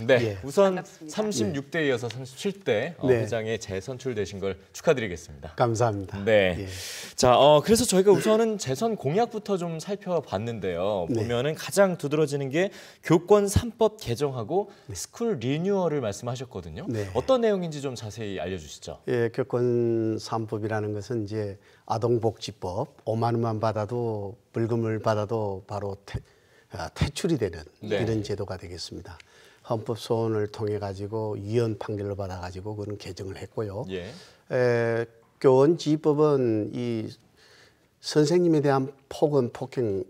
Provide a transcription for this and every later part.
네, 예. 우선 반갑습니다. 36대 이어서 37대 어, 네. 회장에 재선출되신 걸 축하드리겠습니다. 감사합니다. 네, 예. 자, 어, 그래서 저희가 우선은 재선 공약부터 좀 살펴봤는데요. 네. 보면은 가장 두드러지는 게 교권 삼법 개정하고 네. 스쿨 리뉴얼을 말씀하셨거든요. 네. 어떤 내용인지 좀 자세히 알려주시죠. 예, 교권 삼법이라는 것은 이제 아동복지법 5만 원만 받아도 벌금을 받아도 바로 퇴, 아, 퇴출이 되는 이런 제도가 되겠습니다. 헌법 소원을 통해 가지고 위헌 판결을 받아 가지고 그런 개정을 했고요. 예. 에, 교원 지휘법은 이 선생님에 대한 폭언 폭행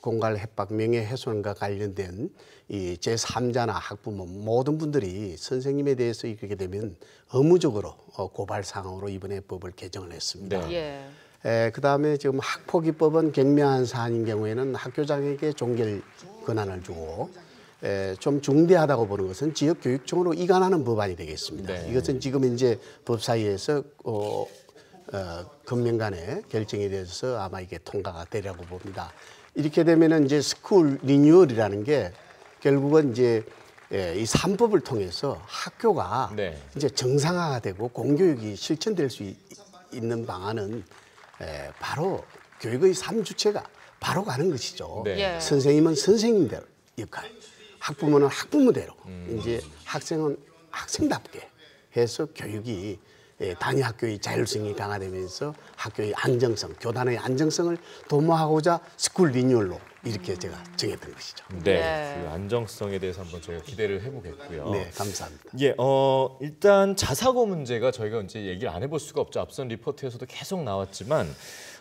공갈 협박 명예훼손과 관련된 이 제3자나 학부모 모든 분들이 선생님에 대해서 이렇게 되면 의무적으로 어, 고발 사항으로 이번에 법을 개정을 했습니다. 네. 예. 에, 그다음에 지금 학폭위법은 경미한 사안인 경우에는 학교장에게 종결 권한을 주고 좀 중대하다고 보는 것은 지역교육청으로 이관하는 법안이 되겠습니다. 네. 이것은 지금 이제 법사위에서 어, 어, 금년 간의결정에대해서 아마 이게 통과가 되리라고 봅니다. 이렇게 되면은 이제 스쿨 리뉴얼이라는 게 결국은 이제 예, 이 삼법을 통해서 학교가 네. 이제 정상화가 되고 공교육이 실천될 수 있, 는 방안은 예, 바로 교육의 삼주체가 바로 가는 것이죠. 네. 예. 선생님은 선생님들 역할, 학부모는 학부모대로 음. 이제 학생은 학생답게 해서 교육이 예, 단위 학교의 자율성이 강화되면서 학교의 안정성, 교단의 안정성을 도모하고자 스쿨 리뉴얼로 이렇게 제가 정했던 것이죠. 네, 네. 그 안정성에 대해서 한번 저희가 기대를 해보겠고요. 네, 감사합니다. 예, 어, 일단 자사고 문제가 저희가 이제 얘기를 안 해볼 수가 없죠. 앞선 리포트에서도 계속 나왔지만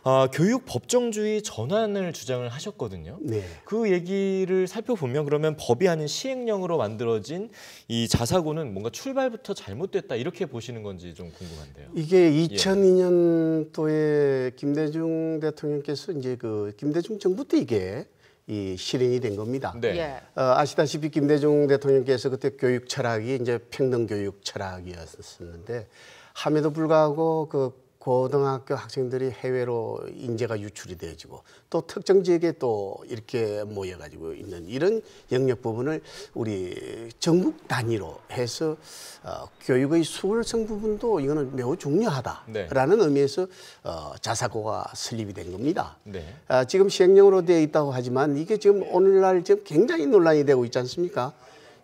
아, 교육 법정주의 전환을 주장을 하셨거든요. 네. 그 얘기를 살펴보면 그러면 법이 아닌 시행령으로 만들어진 이 자사고는 뭔가 출발부터 잘못됐다 이렇게 보시는 건지 좀 궁금한데요. 이게 2002년도에 예. 우리 김대중 대통령께서 이제 그 김대중 정부 때 이게 이실행이된 겁니다. 네. 예. 어, 아시다시피 김대중 대통령께서 그때 교육 철학이 이제 평등 교육 철학이었었는데 함에도 불구하고 그 고등학교 학생들이 해외로 인재가 유출이 돼지고 또 특정 지역에 또 이렇게 모여가지고 있는 이런 영역 부분을 우리 전국 단위로 해서 어, 교육의 수월성 부분도 이거는 매우 중요하다라는 네. 의미에서 어, 자사고가 설립이 된 겁니다. 네. 아, 지금 시행령으로 되어 있다고 하지만 이게 지금 오늘날 지금 굉장히 논란이 되고 있지 않습니까?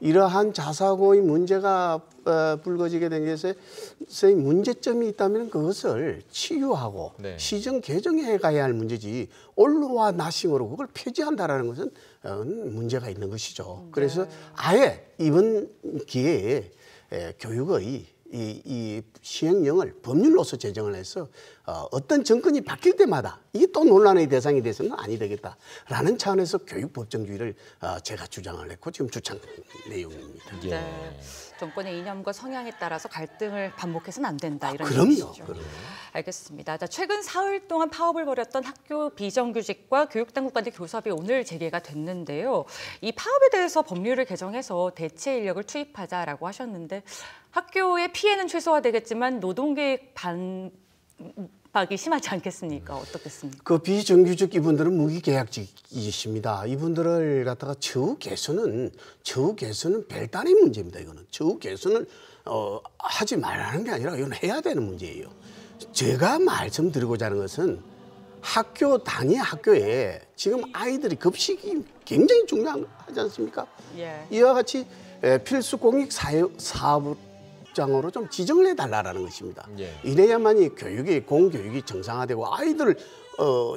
이러한 자사고의 문제가 어, 불거지게 된 것에 문제점이 있다면 그것을 치유하고 네. 시정 개정해 가야 할 문제지 올로와 나싱으로 그걸 폐지한다라는 것은 어, 문제가 있는 것이죠. 그래서 네. 아예 이번 기회에 교육의 이, 이 시행령을 법률로서 제정을 해서 어, 어떤 정권이 바뀔 때마다 이게 또 논란의 대상이 돼서는 아니 되겠다라는 차원에서 교육법정주의를 어, 제가 주장을 했고 지금 주창 내용입니다. 예. 네. 정권의 이념과 성향에 따라서 갈등을 반복해서는 안 된다 아, 이런 아, 그럼요, 얘기죠 그럼요. 알겠습니다. 자, 최근 사흘 동안 파업을 벌였던 학교 비정규직과 교육당국 간의 교섭이 오늘 재개가 됐는데요. 이 파업에 대해서 법률을 개정해서 대체 인력을 투입하자라고 하셨는데 학교의 피해는 최소화되겠지만 노동계반 압박이 심하지 않겠습니까? 어떻겠습니까? 그 비정규직 이분들은 무기계약직이십니다. 이분들을 갖다가 처우 개선은 처우 개선은 별다른 문제입니다. 이거는 처우 개선을 어, 하지 말라는 게 아니라 이건 해야 되는 문제예요. 제가 말씀드리고자 하는 것은 학교 단위 학교에 지금 아이들이 급식이 굉장히 중요하지 않습니까? 예. 이와 같이 필수 공익 사업 교육장으로 좀 지정을 해달라라는 것입니다. 예. 이래야만이 교육이 공교육이 정상화되고 아이들 어,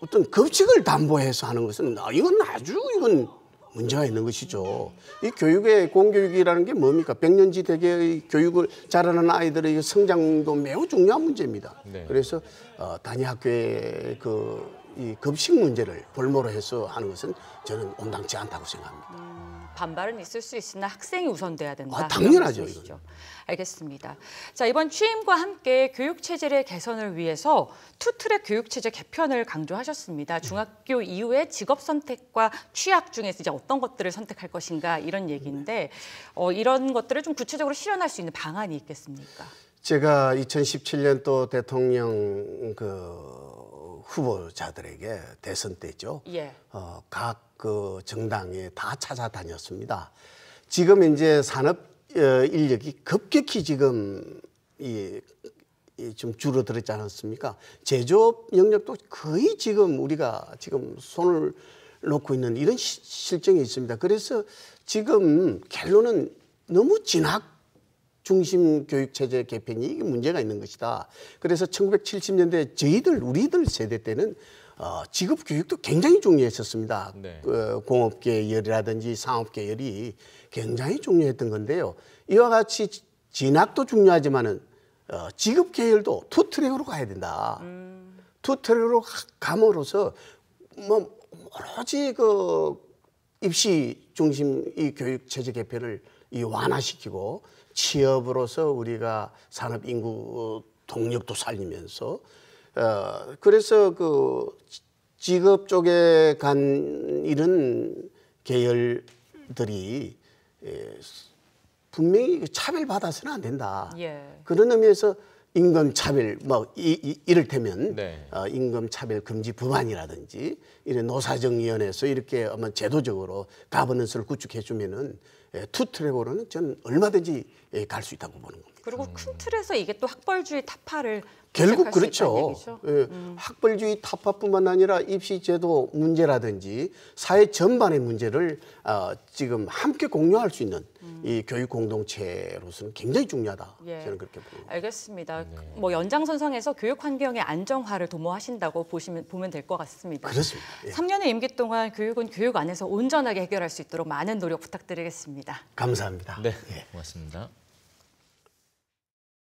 어떤 급식을 담보해서 하는 것은 아, 이건 아주 이건 문제가 있는 것이죠. 이 교육의 공교육이라는 게 뭡니까? 백년지 대계의 교육을 자라는 아이들의 성장도 매우 중요한 문제입니다. 네. 그래서 어, 단위 학교의 그이 급식 문제를 볼모로 해서 하는 것은 저는 온당치 않다고 생각합니다. 음, 반발은 있을 수 있으나 학생이 우선돼야 된다. 아, 당연하죠. 이건. 알겠습니다. 자 이번 취임과 함께 교육 체제의 개선을 위해서 투트랙 교육 체제 개편을 강조하셨습니다. 중학교 네. 이후에 직업 선택과 취약 중에서 이제 어떤 것들을 선택할 것인가 이런 얘기인데 어, 이런 것들을 좀 구체적으로 실현할 수 있는 방안이 있겠습니까? 제가 2017년 또 대통령 그 후보자들에게 대선 때죠. 예. 어, 각 그 정당에 다 찾아다녔습니다. 지금 이제 산업 어, 인력이 급격히 지금 이, 이 지금 줄어들었지 않았습니까? 제조업 영역도 거의 지금 우리가 지금 손을 놓고 있는 이런 시, 실정이 있습니다. 그래서 지금 결론은 너무 진학 중심 교육체제 개편이 문제가 있는 것이다. 그래서 1970년대 저희들, 우리들 세대 때는 어, 직업 교육도 굉장히 중요했었습니다. 네. 어, 그, 공업 계열이라든지 상업 계열이 굉장히 중요했던 건데요. 이와 같이 진학도 중요하지만은 어, 직업 계열도 투 트랙으로 가야 된다. 음. 투 트랙으로 감으로써 뭐 오로지 그 입시 중심 이 교육 체제 개편을 이 완화시키고 취업으로서 우리가 산업 인구 동력도 살리면서 어 그래서 그 직업 쪽에 간 이런 계열들이 예, 분명히 그 차별받아서는 안 된다. 예. 그런 의미에서 임금 차별 뭐 이, 이, 이를테면 네. 어, 임금 차별 금지 법안이라든지 이런 노사정위원회에서 이렇게 아마 제도적으로 가버넌스를 구축해 주면은 예, 투 트랙으로는 전 얼마든지 예, 갈수 있다고 보는 겁니다. 그리고 그렇죠. 큰 틀에서 이게 또 학벌주의 타파를 결국 그렇죠. 예, 음. 학벌주의 타파뿐만 아니라 입시제도 문제라든지 사회 전반의 문제를 어, 지금 함께 공유할 수 있는 음. 이 교육 공동체로서는 굉장히 중요하다. 예. 저는 그렇게 봅니다. 알겠습니다. 네. 뭐 연장선상에서 교육 환경의 안정화를 도모하신다고 보시면 보면 될 것 같습니다. 그렇습니다. 예. 3년의 임기 동안 교육은 교육 안에서 온전하게 해결할 수 있도록 많은 노력 부탁드리겠습니다. 감사합니다. 네, 예. 고맙습니다.